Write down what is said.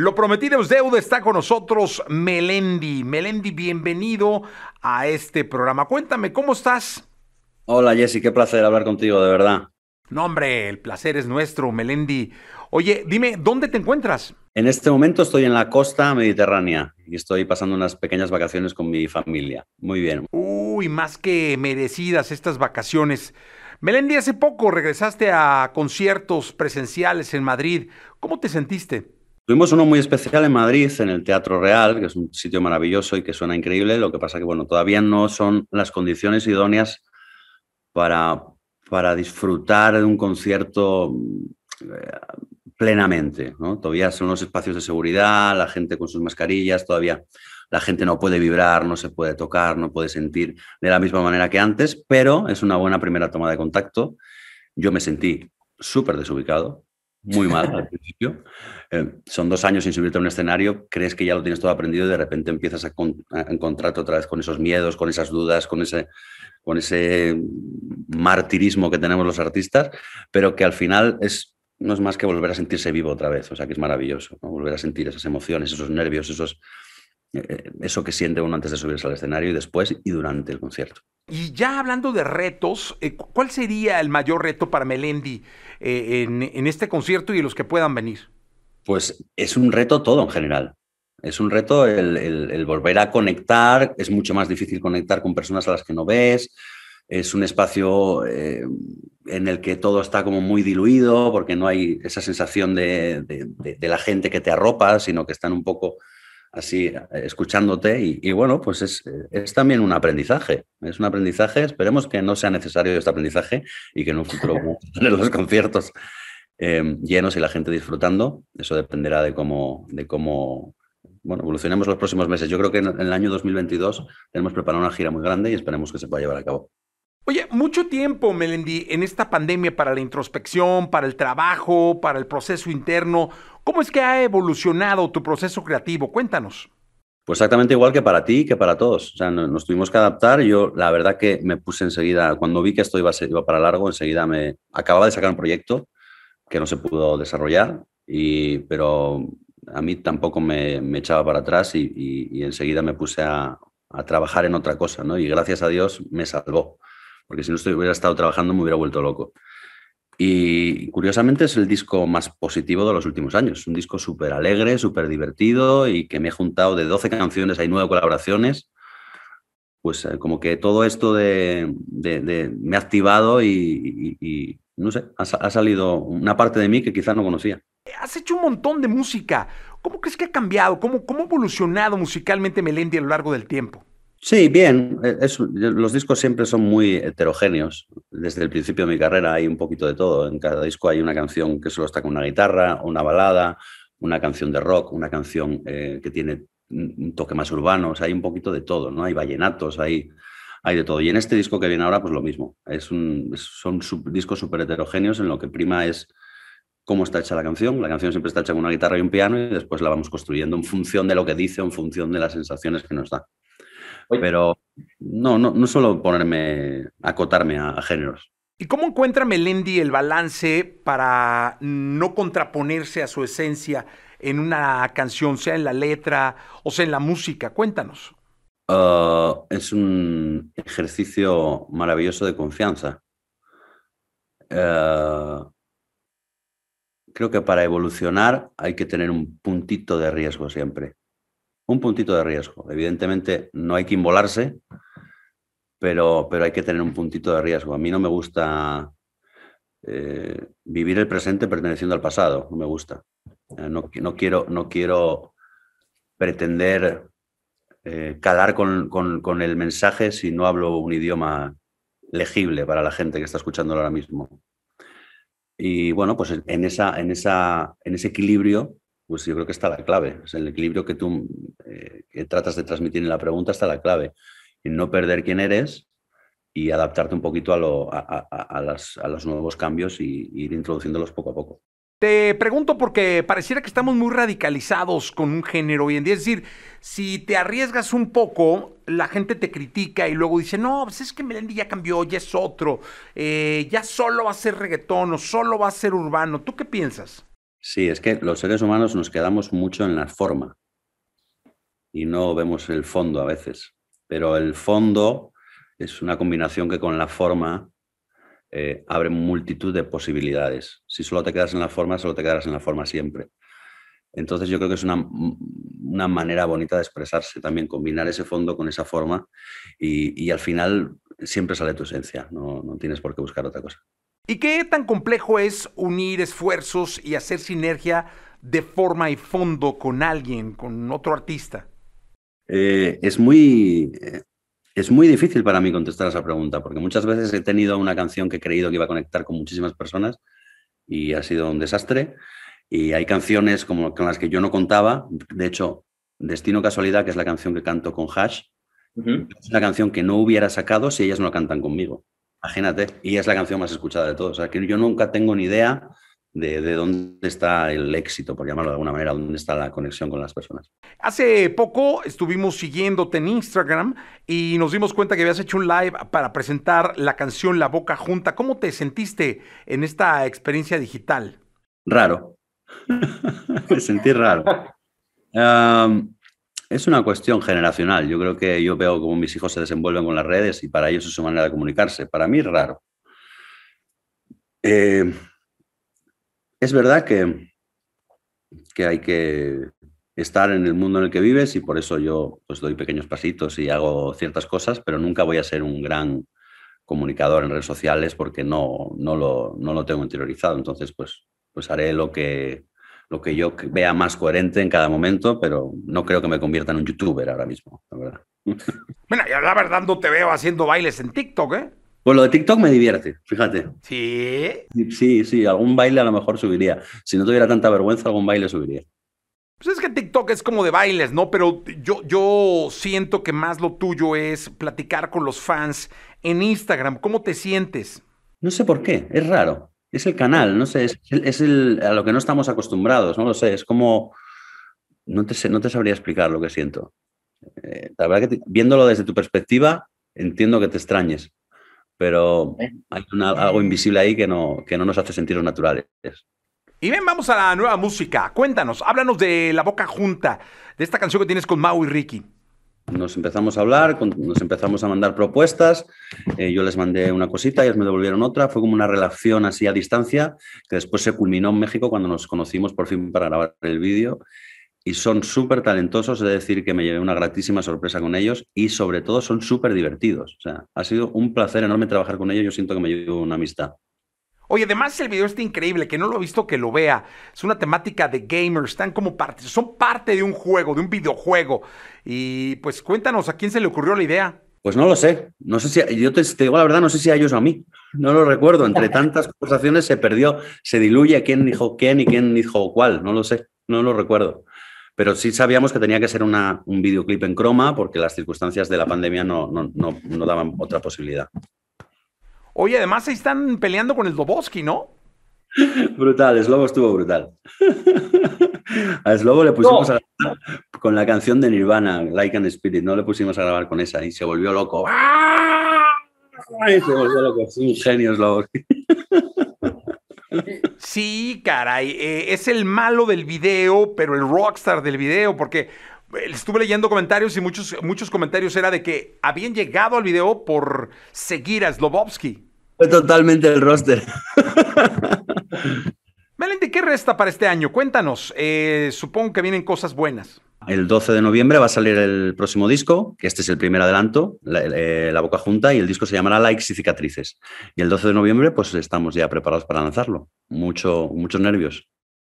Lo prometido es deuda, está con nosotros Melendi. Melendi, bienvenido a este programa. Cuéntame, ¿cómo estás? Hola Jesse, qué placer hablar contigo, de verdad. No, hombre, el placer es nuestro, Melendi. Oye, dime, ¿dónde te encuentras? En este momento estoy en la costa mediterránea y estoy pasando unas pequeñas vacaciones con mi familia. Muy bien. Uy, más que merecidas estas vacaciones. Melendi, hace poco regresaste a conciertos presenciales en Madrid. ¿Cómo te sentiste? Tuvimos uno muy especial en Madrid, en el Teatro Real, que es un sitio maravilloso y que suena increíble. Lo que pasa que, bueno, todavía no son las condiciones idóneas para, para disfrutar de un concierto mm, eh, plenamente. Todavía son los espacios de seguridad, la gente con sus mascarillas, todavía la gente no puede vibrar, no se puede tocar, no puede sentir de la misma manera que antes, pero es una buena primera toma de contacto. Yo me sentí súper desubicado, muy mal al principio. Eh, son dos años sin subirte a un escenario, crees que ya lo tienes todo aprendido y de repente empiezas a, encontrarte otra vez con esos miedos, con esas dudas, con ese, con ese martirismo que tenemos los artistas, pero que al final es, no es más que volver a sentirse vivo otra vez, o sea que es maravilloso, volver a sentir esas emociones, esos nervios, esos, eh, eh, eso que siente uno antes de subirse al escenario y después y durante el concierto. Y ya hablando de retos, eh, ¿cuál sería el mayor reto para Melendi en, este concierto y los que puedan venir? Pues es un reto todo en general. Es un reto el, volver a conectar, es mucho más difícil conectar con personas a las que no ves, es un espacio en el que todo está como muy diluido porque no hay esa sensación de la gente que te arropa, sino que están un poco así eh, escuchándote y, bueno, pues es, también un aprendizaje, es un aprendizaje, esperemos que no sea necesario este aprendizaje y que en un futuro los conciertos eh, llenos y la gente disfrutando, eso dependerá de cómo, de cómo bueno, evolucionemos los próximos meses. Yo creo que en el año 2022 tenemos preparado una gira muy grande y esperemos que se pueda llevar a cabo. Oye, mucho tiempo, Melendi, en esta pandemia para la introspección, para el trabajo, para el proceso interno. ¿Cómo es que ha evolucionado tu proceso creativo? Cuéntanos. Pues exactamente igual que para ti que para todos. O sea, nos tuvimos que adaptar. Yo, la verdad, que me puse enseguida, cuando vi que esto iba, para largo, enseguida me acababa de sacar un proyecto que no se pudo desarrollar, y, pero a mí tampoco me, echaba para atrás y, enseguida me puse a, a, trabajar en otra cosa, ¿no? Y gracias a Dios me salvó porque si no hubiera estado trabajando me hubiera vuelto loco. Y curiosamente es el disco más positivo de los últimos años. Un disco súper alegre, súper divertido y que me he juntado de 12 canciones, hay nueve colaboraciones. Pues eh, como que todo esto de, me ha activado y, no sé, ha, salido una parte de mí que quizás no conocía. Has hecho un montón de música. ¿Cómo crees que ha cambiado? ¿Cómo, cómo ha evolucionado musicalmente Melendi a lo largo del tiempo? Sí, bien. E-, los discos siempre son muy heterogéneos. Desde el principio de mi carrera hay un poquito de todo. En cada disco hay una canción que solo está con una guitarra, una balada, una canción de rock, una canción eh, que tiene un toque más urbano. O sea, hay un poquito de todo, ¿no? Hay vallenatos, hay, hay de todo. Y en este disco que viene ahora, pues lo mismo. Es un, son discos súper heterogéneos en lo que prima es cómo está hecha la canción. La canción siempre está hecha con una guitarra y un piano y después la vamos construyendo en función de lo que dice, en función de las sensaciones que nos da. Pero no, no, no suelo ponerme, acotarme a, a géneros. ¿Y cómo encuentra Melendi el balance para no contraponerse a su esencia en una canción, sea en la letra o sea en la música? Cuéntanos. Ah, es un ejercicio maravilloso de confianza. Ah, creo que para evolucionar hay que tener un puntito de riesgo siempre un puntito de riesgo. Evidentemente no hay que involarse, pero, pero hay que tener un puntito de riesgo. A mí no me gusta eh, vivir el presente perteneciendo al pasado, no me gusta. Eh, no, quiero, no quiero pretender eh, calar con, el mensaje si no hablo un idioma legible para la gente que está escuchándolo ahora mismo. Y bueno, pues en, esa, en, esa, en ese equilibrio pues yo creo que está la clave. es el equilibrio que tú eh, que tratas de transmitir en la pregunta está la clave. En no perder quién eres y adaptarte un poquito a, lo, a, los nuevos cambios e ir introduciéndolos poco a poco. Te pregunto porque pareciera que estamos muy radicalizados con un género hoy en día. Es decir, si te arriesgas un poco, la gente te critica y luego dice, no, pues es que Melendi ya cambió, ya es otro, eh, ya solo va a ser reggaetón o solo va a ser urbano. ¿Tú qué piensas? Sí, es que los seres humanos nos quedamos mucho en la forma y no vemos el fondo a veces, pero el fondo es una combinación que con la forma eh, abre multitud de posibilidades. Si solo te quedas en la forma, solo te quedarás en la forma siempre. Entonces yo creo que es una, manera bonita de expresarse también, combinar ese fondo con esa forma y, al final siempre sale tu esencia, no tienes por qué buscar otra cosa. ¿Y qué tan complejo es unir esfuerzos y hacer sinergia de forma y fondo con alguien, con otro artista? Eh, es, muy, eh, es muy difícil para mí contestar esa pregunta, porque muchas veces he tenido una canción que he creído que iba a conectar con muchísimas personas y ha sido un desastre. Y hay canciones como, con las que yo no contaba. De hecho, Destino Casualidad, que es la canción que canto con Hash, es una canción que no hubiera sacado si ellas no la cantan conmigo. Imagínate, y es la canción más escuchada de todos. O sea, que yo nunca tengo ni idea de, dónde está el éxito, por llamarlo de alguna manera, dónde está la conexión con las personas. Hace poco estuvimos siguiéndote en Instagram y nos dimos cuenta que habías hecho un live para presentar la canción La Boca Junta. ¿Cómo te sentiste en esta experiencia digital? Raro. Me sentí raro. Es una cuestión generacional. Yo creo que yo veo cómo mis hijos se desenvuelven con las redes y para ellos es su manera de comunicarse. Para mí es raro. Eh, es verdad que, que hay que estar en el mundo en el que vives y por eso yo pues, doy pequeños pasitos y hago ciertas cosas, pero nunca voy a ser un gran comunicador en redes sociales porque no, no, lo, no lo tengo interiorizado. Entonces, pues, pues haré lo que, lo que yo vea más coherente en cada momento, pero no creo que me convierta en un youtuber ahora mismo, la verdad. Bueno, y la verdad no te veo haciendo bailes en TikTok, ¿eh? Pues lo de TikTok me divierte, fíjate. ¿Sí? Sí, sí, algún baile a lo mejor subiría. Si no tuviera tanta vergüenza, algún baile subiría. Pues es que TikTok es como de bailes, ¿no? Pero yo, yo siento que más lo tuyo es platicar con los fans en Instagram. ¿Cómo te sientes? No sé por qué, es raro. Es el canal, no sé, es, el, a lo que no estamos acostumbrados, no lo sé, es como... No te, no te sabría explicar lo que siento. Eh, la verdad que viéndolo desde tu perspectiva, entiendo que te extrañes, pero eh. hay algo invisible ahí que no, que no nos hace sentirnos naturales. Y bien, vamos a la nueva música. Cuéntanos, háblanos de La Boca Junta, de esta canción que tienes con Mau y Ricky nos empezamos a hablar, nos empezamos a mandar propuestas, eh, yo les mandé una cosita, ellos me devolvieron otra, fue como una relación así a distancia que después se culminó en México cuando nos conocimos por fin para grabar el vídeo y son súper talentosos, es de decir, que me llevé una gratísima sorpresa con ellos y sobre todo son súper divertidos, o sea, ha sido un placer enorme trabajar con ellos, yo siento que me llevo una amistad. Oye, además el video está increíble, que no lo ha visto, que lo vea. Es una temática de gamers, están como parte, son parte de un juego, de un videojuego. Y pues cuéntanos, ¿a quién se le ocurrió la idea? Pues no lo sé, no sé si, yo te, digo la verdad, no sé si a ellos o a mí, no lo recuerdo, entre tantas conversaciones se perdió, se diluye quién dijo quién y quién dijo cuál, no lo sé, no lo recuerdo. Pero sí sabíamos que tenía que ser un videoclip en croma porque las circunstancias de la pandemia no daban otra posibilidad. Oye, además ahí están peleando con el ¿no? Brutal, Slobo estuvo brutal. A Slobo le pusimos a grabar con la canción de Nirvana, Like and Spirit, no le pusimos a grabar con esa y se volvió loco. ¡Ah! Ay, se volvió loco, es un genio Sí, caray, eh, es el malo del video, pero el rockstar del video, porque eh, estuve leyendo comentarios y muchos, muchos comentarios era de que habían llegado al video por seguir a Slobovsky. Fue totalmente el roster. Melendi, ¿qué resta para este año? Cuéntanos. Eh, supongo que vienen cosas buenas. El 12 de noviembre va a salir el próximo disco, que este es el primer adelanto, la, eh, Boca Junta, y el disco se llamará Likes y Cicatrices. Y el 12 de noviembre, pues estamos ya preparados para lanzarlo. Mucho, muchos nervios.